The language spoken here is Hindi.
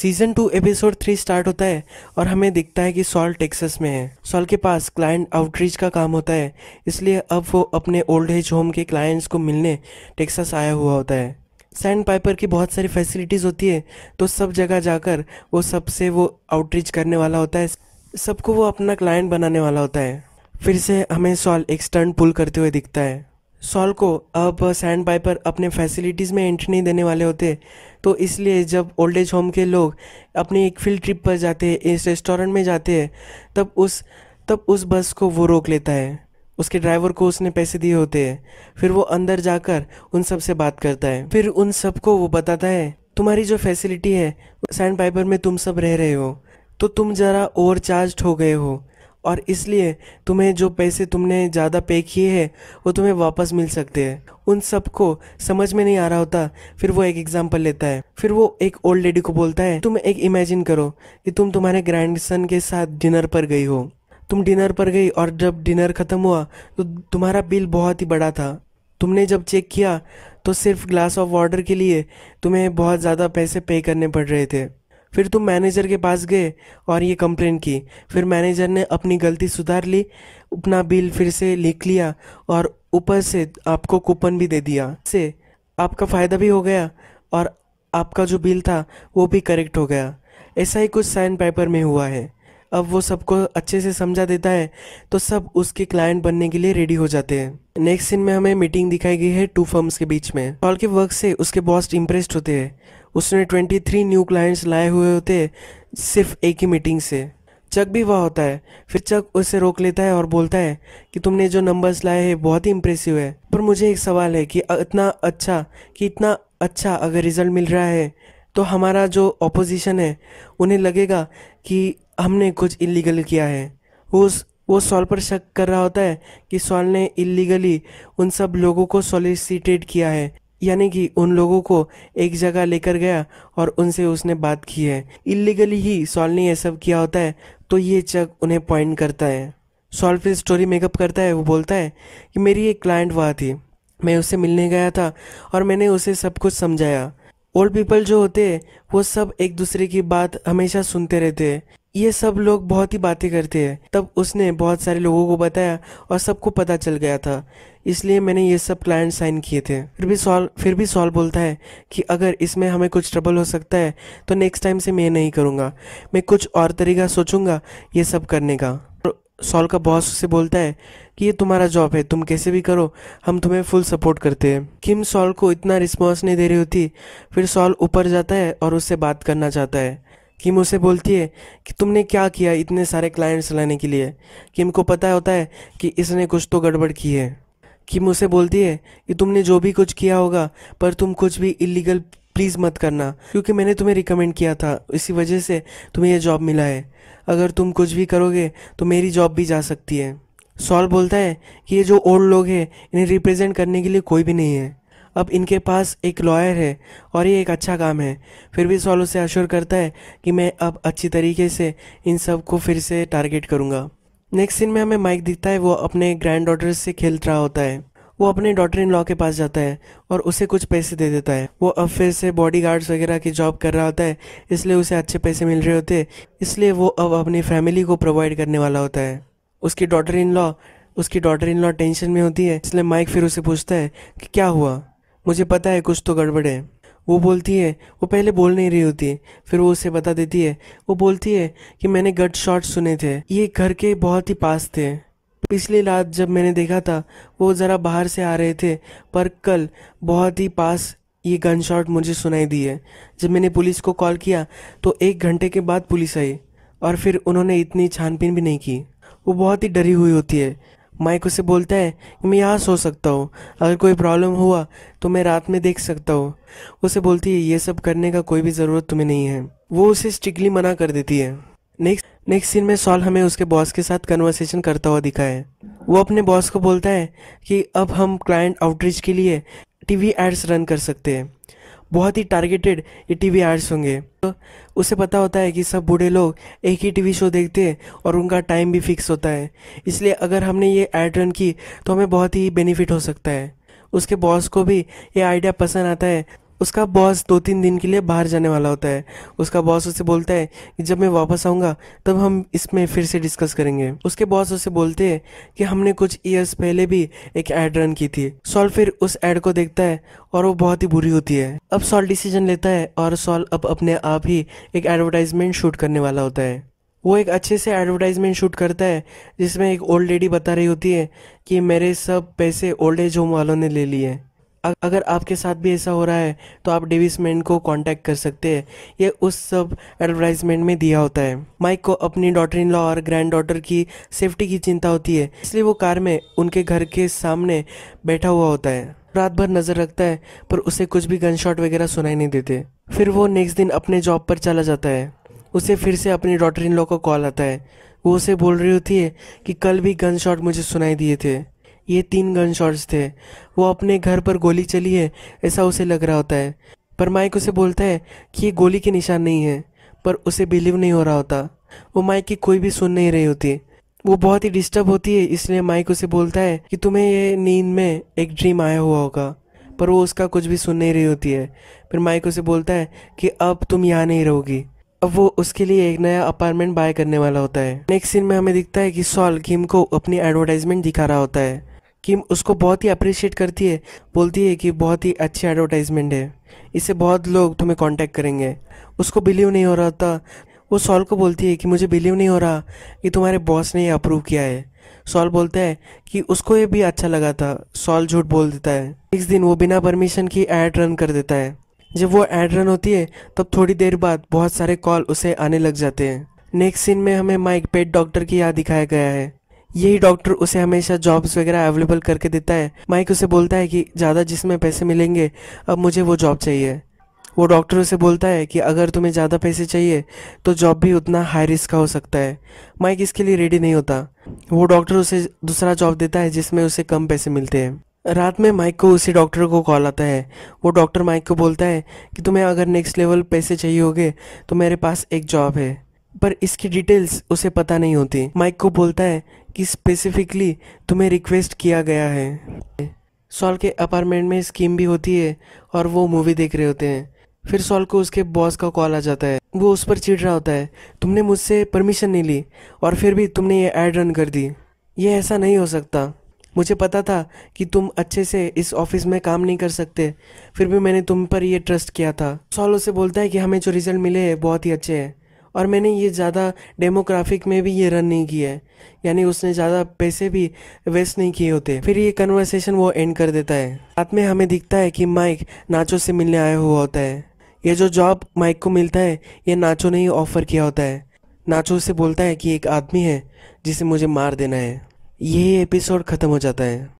season two episode three start होता है और हमें दिखता है कि सॉल टेक्सस में है सॉल के पास क्लाइंट आउटरीच का काम होता है इसलिए अब वो अपने ओल्ड एज होम के क्लाइंट्स को मिलने टेक्सस आया हुआ होता है सैंड पाइपर की बहुत सारी फैसिलिटीज़ होती है तो सब जगह जाकर वो सबसे वो आउटरीच करने वाला होता है सबको वो अपना क्लाइंट बनाने वाला होता है फिर से हमें सॉल एक स्टर्न पुल करते हुए दिखता है सॉल को अब सैंड पाइपर अपने फैसिलिटीज़ में एंट्री नहीं देने वाले होते तो इसलिए जब ओल्ड एज होम के लोग अपने एक फील्ड ट्रिप पर जाते हैं इस रेस्टोरेंट में जाते हैं तब उस तब उस बस को वो रोक लेता है उसके ड्राइवर को उसने पैसे दिए होते हैं फिर वो अंदर जाकर उन सब से बात करता है फिर उन सबको वो बताता है तुम्हारी जो फैसिलिटी है सैंड पाइपर में तुम सब रह रहे हो तो तुम ज़रा ओवर चार्ज हो गए हो और इसलिए तुम्हें जो पैसे तुमने ज़्यादा पे किए हैं वो तुम्हें वापस मिल सकते हैं उन सब को समझ में नहीं आ रहा होता फिर वो एक एग्जाम्पल लेता है फिर वो एक ओल्ड लेडी को बोलता है तुम एक इमेजिन करो कि तुम तुम्हारे ग्रैंड के साथ डिनर पर गई हो तुम डिनर पर गई और जब डिनर ख़त्म हुआ तो तुम्हारा बिल बहुत ही बड़ा था तुमने जब चेक किया तो सिर्फ ग्लास ऑफ वाटर के लिए तुम्हें बहुत ज़्यादा पैसे पे करने पड़ रहे थे फिर तुम मैनेजर के पास गए और ये कंप्लेन की फिर मैनेजर ने अपनी गलती सुधार ली अपना बिल फिर से लिख लिया और ऊपर से आपको कूपन भी दे दिया से आपका फ़ायदा भी हो गया और आपका जो बिल था वो भी करेक्ट हो गया ऐसा ही कुछ साइन पेपर में हुआ है अब वो सबको अच्छे से समझा देता है तो सब उसके क्लाइंट बनने के लिए रेडी हो जाते हैं नेक्स्ट सीन में हमें मीटिंग दिखाई गई है टू फर्म्स के बीच में पॉल के वर्क से उसके बॉस इंप्रेस्ड होते हैं उसने 23 न्यू क्लाइंट्स लाए हुए होते सिर्फ एक ही मीटिंग से चक भी वह होता है फिर चक उसे रोक लेता है और बोलता है कि तुमने जो नंबर्स लाए हैं बहुत ही इम्प्रेसिव है पर मुझे एक सवाल है कि इतना अच्छा कि इतना अच्छा अगर रिजल्ट मिल रहा है तो हमारा जो ऑपोजिशन है उन्हें लगेगा कि हमने कुछ इलीगल किया है वो वो सॉल पर शक कर रहा होता है कि सॉल ने इलीगली उन सब लोगों को सॉलिसिटेड किया है यानी कि उन लोगों को एक जगह लेकर गया और उनसे उसने बात की है इलीगली ही सॉल ने यह सब किया होता है तो ये चक उन्हें पॉइंट करता है सॉल फिर स्टोरी मेकअप करता है वो बोलता है कि मेरी एक क्लाइंट वहाँ थी मैं उससे मिलने गया था और मैंने उसे सब कुछ समझाया ओल्ड पीपल जो होते हैं वो सब एक दूसरे की बात हमेशा सुनते रहते हैं ये सब लोग बहुत ही बातें करते हैं तब उसने बहुत सारे लोगों को बताया और सबको पता चल गया था इसलिए मैंने ये सब क्लाइंट साइन किए थे फिर भी सॉल फिर भी सॉल बोलता है कि अगर इसमें हमें कुछ ट्रबल हो सकता है तो नेक्स्ट टाइम से मैं नहीं करूँगा मैं कुछ और तरीका सोचूंगा ये सब करने का सॉल तो का बॉस से बोलता है कि ये तुम्हारा जॉब है तुम कैसे भी करो हम तुम्हें फुल सपोर्ट करते हैं किम सॉल को इतना रिस्पॉन्स नहीं दे रही होती फिर सॉल ऊपर जाता है और उससे बात करना चाहता है किम उसे बोलती है कि तुमने क्या किया इतने सारे क्लाइंट्स लाने के लिए किम को पता होता है कि इसने कुछ तो गड़बड़ की है कि मुझसे बोलती है कि तुमने जो भी कुछ किया होगा पर तुम कुछ भी इलीगल प्लीज़ मत करना क्योंकि मैंने तुम्हें रिकमेंड किया था इसी वजह से तुम्हें यह जॉब मिला है अगर तुम कुछ भी करोगे तो मेरी जॉब भी जा सकती है सॉल बोलता है कि ये जो ओल्ड लोग हैं इन्हें रिप्रेजेंट करने के लिए कोई भी नहीं है अब इनके पास एक लॉयर है और ये एक अच्छा काम है फिर भी सॉल उसे अश्योर करता है कि मैं अब अच्छी तरीके से इन सब को फिर से टारगेट करूँगा नेक्स्ट सीन में हमें माइक दिखता है वो अपने ग्रैंड डॉटर से खेल रहा होता है वो अपने डॉटर इन लॉ के पास जाता है और उसे कुछ पैसे दे देता है वो अब फिर से बॉडी गार्ड्स वगैरह की जॉब कर रहा होता है इसलिए उसे अच्छे पैसे मिल रहे होते हैं इसलिए वो अब अपनी फैमिली को प्रोवाइड करने वाला होता है उसकी डॉटर इन लॉ उसकी डॉटर इन लॉ टेंशन में होती है इसलिए माइक फिर उसे पूछता है कि क्या हुआ मुझे पता है कुछ तो गड़बड़ है वो बोलती है वो पहले बोल नहीं रही होती है फिर वो उसे बता देती है वो बोलती है कि मैंने गट शॉट सुने थे ये घर के बहुत ही पास थे पिछली रात जब मैंने देखा था वो ज़रा बाहर से आ रहे थे पर कल बहुत ही पास ये गन शॉट मुझे सुनाई दी है जब मैंने पुलिस को कॉल किया तो एक घंटे के बाद पुलिस आई और फिर उन्होंने इतनी छानबीन भी नहीं की वो बहुत ही डरी हुई होती है माइक उसे बोलता है कि मैं यहाँ सो सकता हूँ अगर कोई प्रॉब्लम हुआ तो मैं रात में देख सकता हूँ उसे बोलती है ये सब करने का कोई भी ज़रूरत तुम्हें नहीं है वो उसे स्ट्रिकली मना कर देती है नेक्स्ट नेक्स्ट सीन में सॉल हमें उसके बॉस के साथ कन्वर्सेशन करता हुआ दिखा है वो अपने बॉस को बोलता है कि अब हम क्लाइंट आउटरीच के लिए टीवी एड्स रन कर सकते हैं बहुत ही टारगेटेड ये टीवी एड्स होंगे तो उसे पता होता है कि सब बूढ़े लोग एक ही टीवी शो देखते हैं और उनका टाइम भी फिक्स होता है इसलिए अगर हमने ये एड रन की तो हमें बहुत ही बेनिफिट हो सकता है उसके बॉस को भी ये आइडिया पसंद आता है उसका बॉस दो तीन दिन के लिए बाहर जाने वाला होता है उसका बॉस उसे बोलता है कि जब मैं वापस आऊँगा तब हम इसमें फिर से डिस्कस करेंगे उसके बॉस उसे बोलते हैं कि हमने कुछ ईयर्स पहले भी एक एड रन की थी सॉल फिर उस एड को देखता है और वो बहुत ही बुरी होती है अब सॉल डिसीजन लेता है और सॉल अब अपने आप ही एक एडवर्टाइजमेंट शूट करने वाला होता है वो एक अच्छे से एडवर्टाइजमेंट शूट करता है जिसमें एक ओल्ड लेडी बता रही होती है कि मेरे सब पैसे ओल्ड एज होम वालों ने ले लिए हैं अगर आपके साथ भी ऐसा हो रहा है तो आप डेविस मैन को कांटेक्ट कर सकते हैं ये उस सब एडवर्टाइजमेंट में दिया होता है माइक को अपनी डॉटर इन लॉ और ग्रैंड डॉटर की सेफ्टी की चिंता होती है इसलिए वो कार में उनके घर के सामने बैठा हुआ होता है रात भर नजर रखता है पर उसे कुछ भी गन शॉट वगैरह सुनाई नहीं देते फिर वो नेक्स्ट दिन अपने जॉब पर चला जाता है उसे फिर से अपनी डॉटर इन लॉ को कॉल आता है वो उसे बोल रही होती है कि कल भी गन शॉट मुझे सुनाई दिए थे ये तीन गन शॉट्स थे वो अपने घर पर गोली चली है ऐसा उसे लग रहा होता है पर माइक उसे बोलता है कि ये गोली के निशान नहीं है पर उसे बिलीव नहीं हो रहा होता वो माइक की कोई भी सुन नहीं रही होती वो बहुत ही डिस्टर्ब होती है इसलिए माइक उसे बोलता है कि तुम्हें ये नींद में एक ड्रीम आया हुआ होगा पर वो उसका कुछ भी सुन नहीं रही होती है फिर माइक उसे बोलता है कि अब तुम यहाँ नहीं रहोगी अब वो उसके लिए एक नया अपार्टमेंट बाय करने वाला होता है नेक्स्ट सीन में हमें दिखता है कि सॉल किम को अपनी एडवर्टाइजमेंट दिखा रहा होता है किम उसको बहुत ही अप्रिशिएट करती है बोलती है कि बहुत ही अच्छी एडवर्टाइजमेंट है इससे बहुत लोग तुम्हें कांटेक्ट करेंगे उसको बिलीव नहीं हो रहा था वो सॉल को बोलती है कि मुझे बिलीव नहीं हो रहा कि तुम्हारे बॉस ने ये अप्रूव किया है सॉल बोलता है कि उसको ये भी अच्छा लगा था सॉल झूठ बोल देता है नेक्स्ट दिन वो बिना परमिशन की एड रन कर देता है जब वो एड रन होती है तब थोड़ी देर बाद बहुत सारे कॉल उसे आने लग जाते हैं नेक्स्ट सीन में हमें माइक पेट डॉक्टर की याद दिखाया गया है यही डॉक्टर उसे हमेशा जॉब्स वगैरह अवेलेबल करके देता है माइक उसे बोलता है कि ज़्यादा जिसमें पैसे मिलेंगे अब मुझे वो जॉब चाहिए वो डॉक्टर उसे बोलता है कि अगर तुम्हें ज़्यादा पैसे चाहिए तो जॉब भी उतना हाई रिस्क का हो सकता है माइक इसके लिए रेडी नहीं होता वो डॉक्टर उसे दूसरा जॉब देता है जिसमें उसे कम पैसे मिलते हैं रात में माइक को उसी डॉक्टर को कॉल आता है वो डॉक्टर माइक को बोलता है कि तुम्हें अगर नेक्स्ट लेवल पैसे चाहिए होगे तो मेरे पास एक जॉब है पर इसकी डिटेल्स उसे पता नहीं होती माइक को बोलता है कि स्पेसिफिकली तुम्हें रिक्वेस्ट किया गया है सॉल के अपार्टमेंट में स्कीम भी होती है और वो मूवी देख रहे होते हैं फिर सॉल को उसके बॉस का कॉल आ जाता है वो उस पर चिढ़ रहा होता है तुमने मुझसे परमिशन नहीं ली और फिर भी तुमने ये एड रन कर दी ये ऐसा नहीं हो सकता मुझे पता था कि तुम अच्छे से इस ऑफिस में काम नहीं कर सकते फिर भी मैंने तुम पर यह ट्रस्ट किया था सॉल उसे बोलता है कि हमें जो रिजल्ट मिले हैं बहुत ही अच्छे हैं और मैंने ये ज़्यादा डेमोग्राफिक में भी ये रन नहीं किया है यानी उसने ज़्यादा पैसे भी वेस्ट नहीं किए होते फिर ये कन्वर्सेशन वो एंड कर देता है साथ में हमें दिखता है कि माइक नाचो से मिलने आया हुआ होता है ये जो जॉब माइक को मिलता है ये नाचो ने ही ऑफ़र किया होता है नाचो से बोलता है कि एक आदमी है जिसे मुझे मार देना है यही एपिसोड ख़त्म हो जाता है